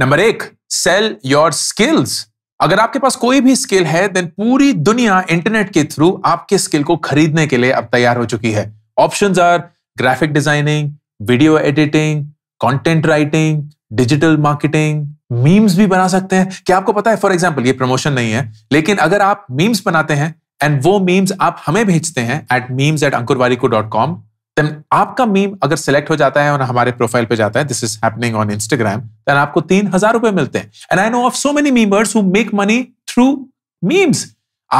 Number एक sell your skills अगर आपके पास कोई भी स्किल है देन पूरी दुनिया इंटरनेट के थ्रू आपके स्किल को खरीदने के लिए अब तैयार हो चुकी है option are graphic designing video editing content writing digital marketing memes भी बना सकते हैं क्या आपको पता है फॉर एग्जाम्पल ये प्रमोशन नहीं है लेकिन अगर आप मीम्स बनाते हैं एंड वो मीम्स आप हमें भेजते हैं eight memes eight अंकुरवारी co dot com then आपका मीम अगर सिलेक्ट हो जाता है और हमारे प्रोफाइल पे जाता है this is happening on Instagram then आपको तीन हजार रुपए मिलते हैं and I know of so many memers who make money through memes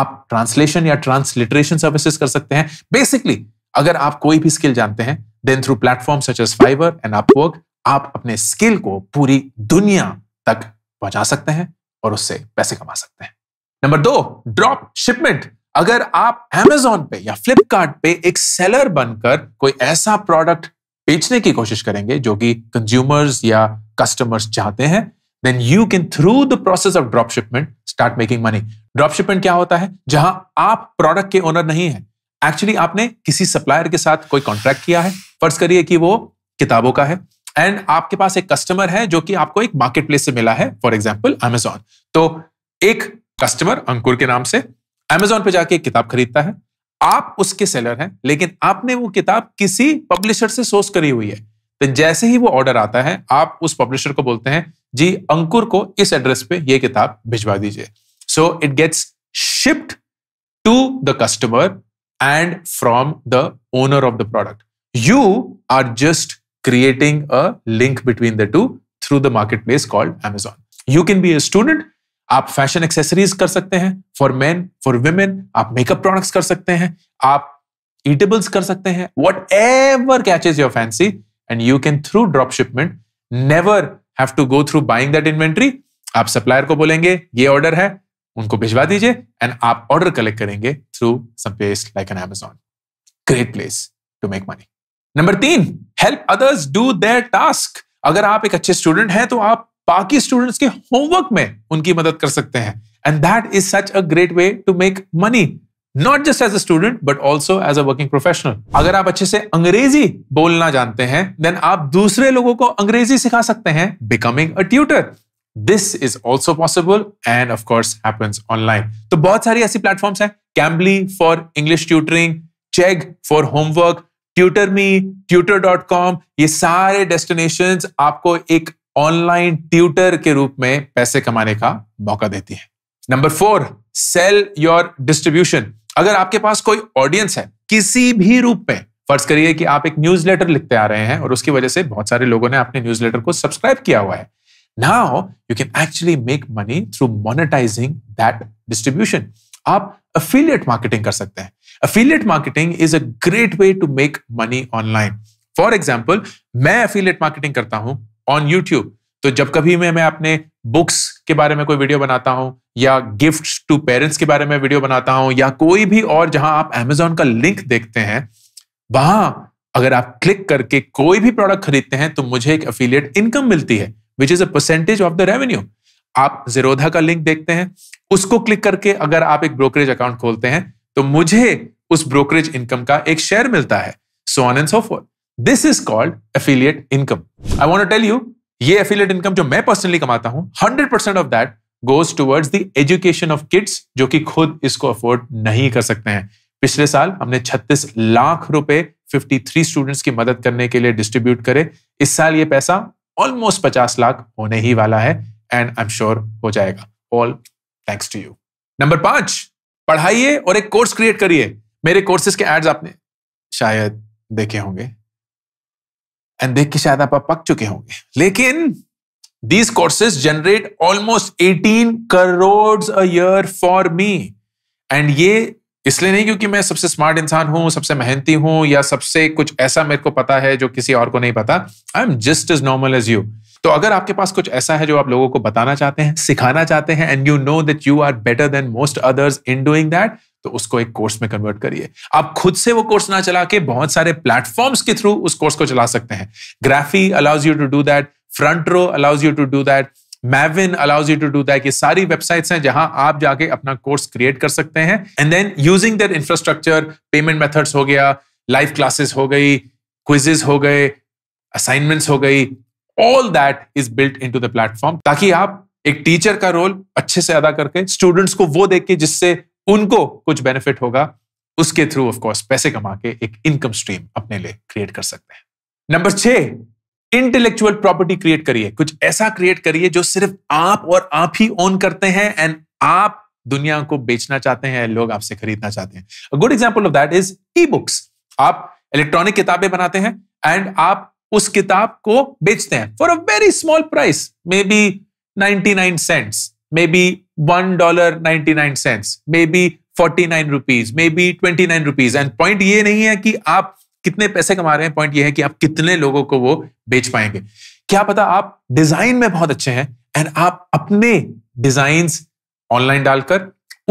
आप ट्रांसलेशन या ट्रांसलिटरेशन सर्विसेज कर सकते हैं बेसिकली अगर आप कोई भी स्किल जानते हैं then through platform such as Fiverr and Upwork आप अपने स्किल को पूरी दुनिया तक पहुंचा सकते हैं और उससे पैसे कमा सकते हैं नंबर दो ड्रॉप शिपमेंट अगर आप एमेजॉन पे या फ्लिपकार्ट पे एक सेलर बनकर कोई ऐसा प्रोडक्ट बेचने की कोशिश करेंगे जो कि कंज्यूमर्स या कस्टमर्स चाहते हैं then you can through the process of drop shipment start making money drop shipment क्या होता है जहां आप प्रोडक्ट के ओनर नहीं है एक्चुअली आपने किसी सप्लायर के साथ कोई कॉन्ट्रैक्ट किया है फर्ज करिए कि वो किताबों का है एंड आपके पास एक कस्टमर है जो कि आपको एक मार्केट प्लेस से मिला है फॉर एग्जाम्पल अमेजॉन तो एक कस्टमर अंकुर के नाम से अमेजोन पे जाके किताब खरीदता है आप उसके सेलर हैं लेकिन आपने वो किताब किसी पब्लिशर से सोर्स करी हुई है तो जैसे ही वो ऑर्डर आता है आप उस पब्लिशर को बोलते हैं जी अंकुर को इस एड्रेस पे ये किताब भिजवा दीजिए so it gets shift to the customer and from the owner of the product you are just creating a link between the two through the market place called Amazon you can be a student आप fashion accessories कर सकते हैं for man for women आप makeup products कर सकते हैं आप eatables कर सकते हैं whatever catches your fancy and you can through drop shipment never have to go through buying that inventory आप सप्लायर को बोलेंगे ये ऑर्डर है उनको भिजवा दीजिए एंड आप ऑर्डर कलेक्ट करेंगे through some place like an Amazon great place to make money number तीन help others do their task अगर आप एक अच्छे स्टूडेंट हैं तो आप बाकी स्टूडेंट्स के होमवर्क में उनकी मदद कर सकते हैं and that is such a great way to make money not just as a student but also as a working professional अगर आप अच्छे से अंग्रेजी बोलना जानते हैं देन आप दूसरे लोगों को अंग्रेजी सिखा सकते हैं becoming a tutor this is also possible and of course happens online तो बहुत सारी ऐसी प्लेटफॉर्म्स हैं Cambly for English tutoring Chegg for homework tutor me tutor dot com ये सारे डेस्टिनेशन आपको एक ऑनलाइन ट्यूटर के रूप में पैसे कमाने का मौका देती है number four sell your distribution अगर आपके पास कोई ऑडियंस है किसी भी रूप में फर्ज करिए कि आप एक न्यूज लिखते आ रहे हैं और उसकी वजह से बहुत सारे लोगों ने अपने न्यूज लेटर को सब्सक्राइब किया हुआ है now you can actually make money through monetizing that distribution आप अफिलियट मार्केटिंग कर सकते हैं affiliate marketing is a great way to make money online for example मैं अफिलियट मार्केटिंग करता हूं ऑन यूट्यूब तो जब कभी मैं मैं अपने बुक्स के बारे में कोई वीडियो बनाता हूं या गिफ्ट टू पेरेंट्स के बारे में वीडियो बनाता हूं या कोई भी और जहां आप एमेजोन का लिंक देखते हैं वहां अगर आप क्लिक करके कोई भी प्रोडक्ट खरीदते हैं तो मुझे एक अफिलियट इनकम मिलती है which is a percentage of the revenue आप जीरोधा का लिंक देखते हैं उसको क्लिक करके अगर आप एक ब्रोकरेज अकाउंट खोलते हैं तो मुझे उस ब्रोकरेज इनकम का एक शेयर मिलता है so on and so fourth this is called affiliate income I want tell you ये एफिलियट इनकम जो मैं पर्सनली कमाता हूं hundred percent of that goes towards the education of kids जो कि खुद इसको अफोर्ड नहीं कर सकते हैं पिछले साल हमने 36 लाख रुपए 53 स्टूडेंट्स की मदद करने के लिए डिस्ट्रीब्यूट करे इस साल ये पैसा ऑलमोस्ट 50 लाख होने ही वाला है एंड आई एम श्योर हो जाएगा all thanks to you number पांच पढ़ाइए और एक कोर्स क्रिएट करिए मेरे कोर्सेज के एड्स आपने शायद देखे होंगे एंड देख के शायद आप पक चुके होंगे लेकिन these courses generate almost eighteen crore a for me and ये इसलिए नहीं क्योंकि मैं सबसे स्मार्ट इंसान हूं सबसे मेहनती हूं या सबसे कुछ ऐसा मेरे को पता है जो किसी और को नहीं पता I am just is normal as you तो अगर आपके पास कुछ ऐसा है जो आप लोगों को बताना चाहते हैं सिखाना चाहते हैं and you know that you are better than most others in doing that तो उसको एक कोर्स में कन्वर्ट करिए आप खुद से वो कोर्स ना चला के बहुत सारे प्लेटफॉर्म्स के थ्रू उस कोर्स को चला सकते हैं Graphy allows you to do that front row allows you to do that Mavin allows you to do that ये सारी वेबसाइट्स हैं जहां आप जाके अपना कोर्स क्रिएट कर सकते हैं and then using that infrastructure payment methods हो गया लाइव क्लासेस हो गई क्विजेस हो गए असाइनमेंट्स हो गई all that is built into the platform ताकि आप एक टीचर का रोल अच्छे से अदा करके स्टूडेंट्स को वो देख के जिससे उनको कुछ बेनिफिट होगा उसके थ्रू ऑफकोर्स पैसे कमा के एक इनकम स्ट्रीम अपने लिए क्रिएट कर सकते हैं नंबर छह इंटेलेक्चुअल प्रॉपर्टी क्रिएट करिए कुछ ऐसा क्रिएट करिए जो सिर्फ आप और आप ही ओन करते हैं एंड आप दुनिया को बेचना चाहते हैं लोग आपसे खरीदना चाहते हैं good example of that is e books आप इलेक्ट्रॉनिक किताबें बनाते हैं एंड आप उस किताब को बेचते हैं for a very small price maybe ninety nine cents maybe forty nine rupees maybe nine rupees and point ये नहीं है कि आप कितने पैसे कमा रहे हैं पॉइंट ये है कि आप कितने लोगों को वो बेच पाएंगे क्या पता आप डिजाइन में बहुत अच्छे हैं एंड आप अपने डिजाइन ऑनलाइन डालकर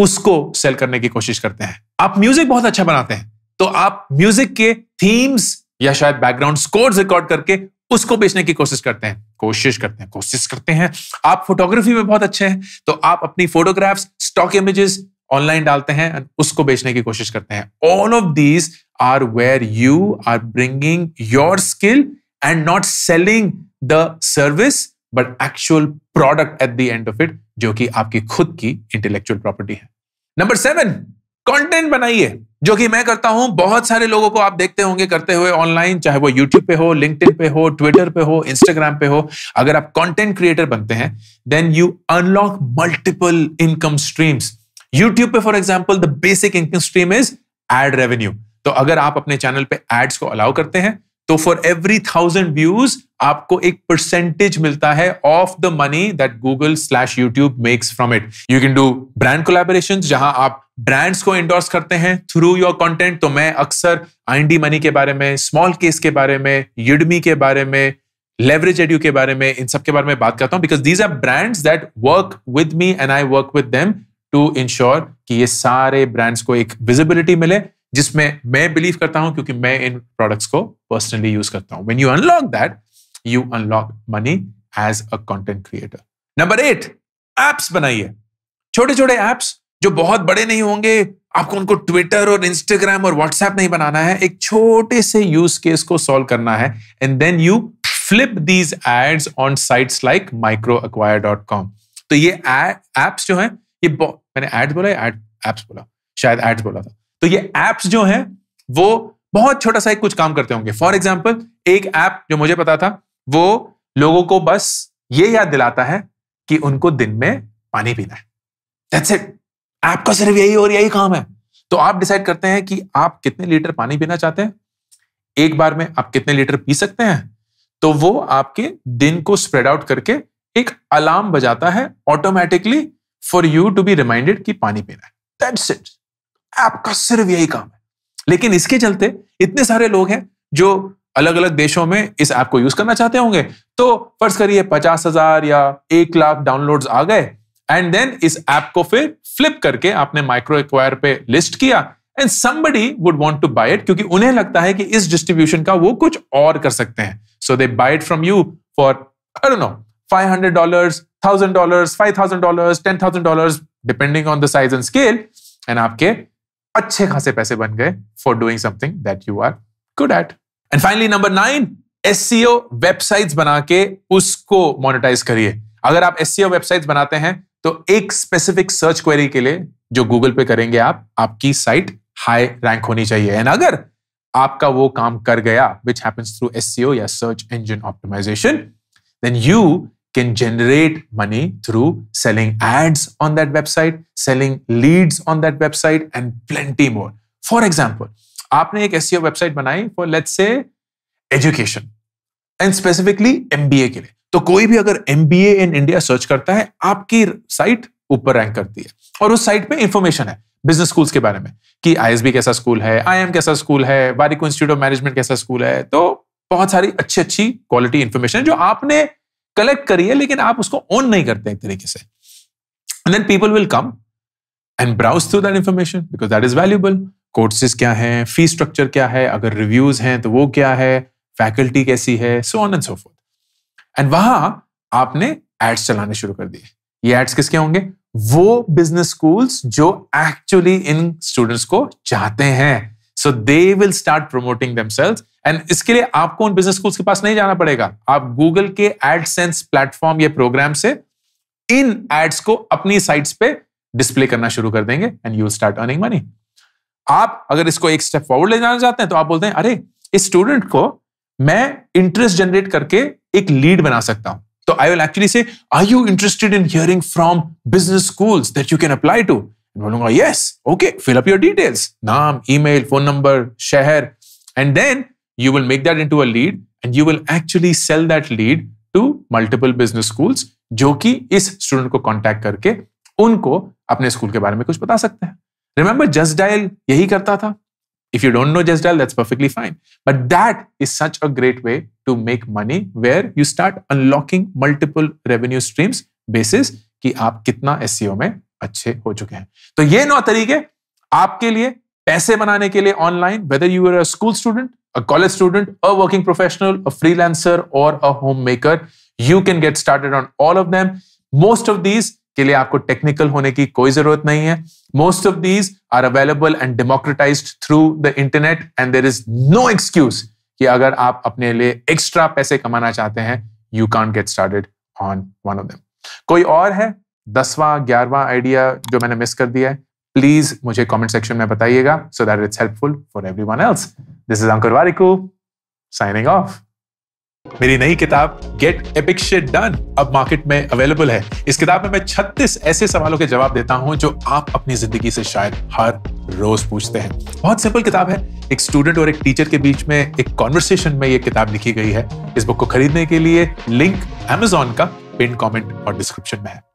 उसको सेल करने की कोशिश करते हैं आप म्यूजिक बहुत अच्छा बनाते हैं तो आप म्यूजिक के थीम्स या शायद बैकग्राउंड स्कोर रिकॉर्ड करके उसको बेचने की कोशिश करते हैं कोशिश करते हैं कोशिश करते हैं आप फोटोग्राफी में बहुत अच्छे हैं तो आप अपनी फोटोग्राफ्स स्टॉक इमेजेस ऑनलाइन डालते हैं उसको बेचने की कोशिश करते हैं all of these are where you are bringing your skill and not selling the service but actual product at the end of it जो कि आपकी खुद की इंटेलेक्चुअल प्रॉपर्टी है नंबर सेवन कंटेंट बनाइए जो कि मैं करता हूं बहुत सारे लोगों को आप देखते होंगे करते हुए ऑनलाइन चाहे वो यूट्यूब पे हो लिंक्डइन पे हो ट्विटर पे हो इंस्टाग्राम पे हो अगर आप कंटेंट क्रिएटर बनते हैं then you unlock multiple income streams YouTube पे for example the basic income stream is ad revenue तो अगर आप अपने चैनल पे एड्स को अलाउ करते हैं तो फॉर एवरी थाउजेंड व्यूज आपको एक परसेंटेज मिलता है of the money that Google slash YouTube makes from it you can do brand collaboration जहां आप ब्रांड्स को इंडोर्स करते हैं थ्रू योर कंटेंट तो मैं अक्सर आई मनी के बारे में स्मॉल केस के बारे में यूडमी के बारे में लेवरेज एड्यू के बारे में इन सब के बारे में बात करता हूं because these are brands that work with me and I work with them to ensure कि ये सारे ब्रांड्स को एक विजिबिलिटी मिले जिसमें मैं बिलीव करता हूं क्योंकि मैं इन प्रोडक्ट्स को पर्सनली यूज करता हूं when you unlock that you unlock money as a content creator number eight apps बनाइए छोटे छोटे एप्स जो बहुत बड़े नहीं होंगे आपको उनको ट्विटर और इंस्टाग्राम और व्हाट्सएप नहीं बनाना है एक छोटे से यूज केस को सॉल्व करना है and then you flip these ads on sites like Micro Acquire dot com तो ये एप्स जो है ये मैंने एड्स बोला एड्स बोला शायद एड्स बोला था तो ये एप्स जो हैं वो बहुत छोटा सा एक कुछ काम करते होंगे फॉर एग्जाम्पल एक ऐप जो मुझे पता था वो लोगों को बस ये याद दिलाता है कि उनको दिन में पानी पीना है दैट्स इट ऐप का सिर्फ यही और यही काम है तो आप डिसाइड करते हैं कि आप कितने लीटर पानी पीना चाहते हैं एक बार में आप कितने लीटर पी सकते हैं तो वो आपके दिन को स्प्रेड आउट करके एक अलार्म बजाता है automatically for you to be reminded कि पानी पीना है दैट्स इट आपका सिर्फ यही काम है लेकिन इसके चलते इतने सारे लोग हैं जो अलग अलग देशों में इस ऐप को यूज करना चाहते होंगे तो फर्ज करिए पचास हजार या एक लाख डाउनलोड्स आ गए एंड देन इस ऐप को फिर फ्लिप करके आपने माइक्रो एक्वायर पे लिस्ट किया and somebody would want to buy it क्योंकि उन्हें लगता है कि इस डिस्ट्रीब्यूशन का वो कुछ और कर सकते हैं so they buy it from you for I don't know five hundred dollar thousand dollar five thousand dollar ten thousand dollar depending on the size and scale and आपके अच्छे खासे पैसे बन गए for doing something that you are good at and finally number nine S websites बना के उसको monetise करिए अगर आप एस वेबसाइट्स e बनाते हैं तो एक स्पेसिफिक सर्च क्वेरी के लिए जो गूगल पे करेंगे आप आपकी साइट हाई रैंक होनी चाहिए एंड अगर आपका वो काम कर गया विच हैपन्स थ्रू एस या search engine optimization then you can generate money through selling ads on that website, selling leads on that website, and plenty more. For example, आपने एक ऐसी वेबसाइट e बनाई for let's say education and specifically M के लिए तो कोई भी अगर M B in India search करता है आपकी साइट ऊपर रैंक करती है और उस साइट पे इंफॉर्मेशन है बिजनेस स्कूल्स के बारे में कि आई कैसा स्कूल है आई कैसा स्कूल है वारिको इंस्टीट्यूट ऑफ मैनेजमेंट कैसा स्कूल है तो बहुत सारी अच्छी अच्छी क्वालिटी इंफॉर्मेशन जो आपने कलेक्ट करिए लेकिन आप उसको ऑन नहीं करते एक तरीके से and then people will come and browse through that information because that is valuable courses क्या है फी स्ट्रक्चर क्या है अगर रिव्यूज हैं तो वो क्या है फैकल्टी कैसी है so on and so forth and वहां आपने एड्स चलाने शुरू कर दिए ये एड्स किसके होंगे वो बिजनेस स्कूल्स जो एक्चुअली इन स्टूडेंट्स को चाहते हैं so they will start promoting themselves and इसके लिए आपको उन बिजनेस स्कूल्स के पास नहीं जाना पड़ेगा आप गूगल के एडसेंस प्लेटफॉर्म या प्रोग्राम से इन एड्स को अपनी साइट्स पे डिस्प्ले करना शुरू कर देंगे and you start earning money आप अगर इसको एक स्टेप फॉरवर्ड ले जाना चाहते हैं तो आप बोलते हैं अरे इस स्टूडेंट को मैं इंटरेस्ट जनरेट करके एक लीड बना सकता हूं तो I will actually say are you interested in hearing from business schools that you can apply to बोलूंगा yes okay fill up your details नाम ईमेल फोन नंबर शहर and then you will make that into a lead and you will actually sell that lead to multiple business schools जो कि इस student को contact करके उनको अपने school के बारे में कुछ बता सकते हैं रिमेंबर जस्ट डायल यही करता था if you don't know Just Dial that's perfectly fine but that is such a great way to make money where you start unlocking multiple revenue streams basis कि आप कितना एस e में अच्छे हो चुके हैं तो ये नौ तरीके आपके लिए पैसे बनाने के लिए online whether you are a school student a college student a working professional a freelancer और a homemaker you can get started on all of them most of these के लिए आपको टेक्निकल होने की कोई जरूरत नहीं है most of these are available and democratize through the internet and there is no excuse कि अगर आप अपने लिए एक्स्ट्रा पैसे कमाना चाहते हैं you can get started on one of them कोई और है दसवां ग्यारहवां आइडिया जो मैंने मिस कर दिया है प्लीज मुझे कमेंट सेक्शन में बताइएगा so that it's helpful for everyone else this is Ankur Warikoo signing off मेरी नई किताब गेट एपिक शिट डन अब मार्केट में अवेलेबल है इस किताब में मैं 36 ऐसे सवालों के जवाब देता हूं जो आप अपनी जिंदगी से शायद हर रोज पूछते हैं बहुत सिंपल किताब है एक स्टूडेंट और एक टीचर के बीच में एक कॉन्वर्सेशन में ये किताब लिखी गई है इस बुक को खरीदने के लिए लिंक एमेजॉन का पिन कॉमेंट और डिस्क्रिप्शन में है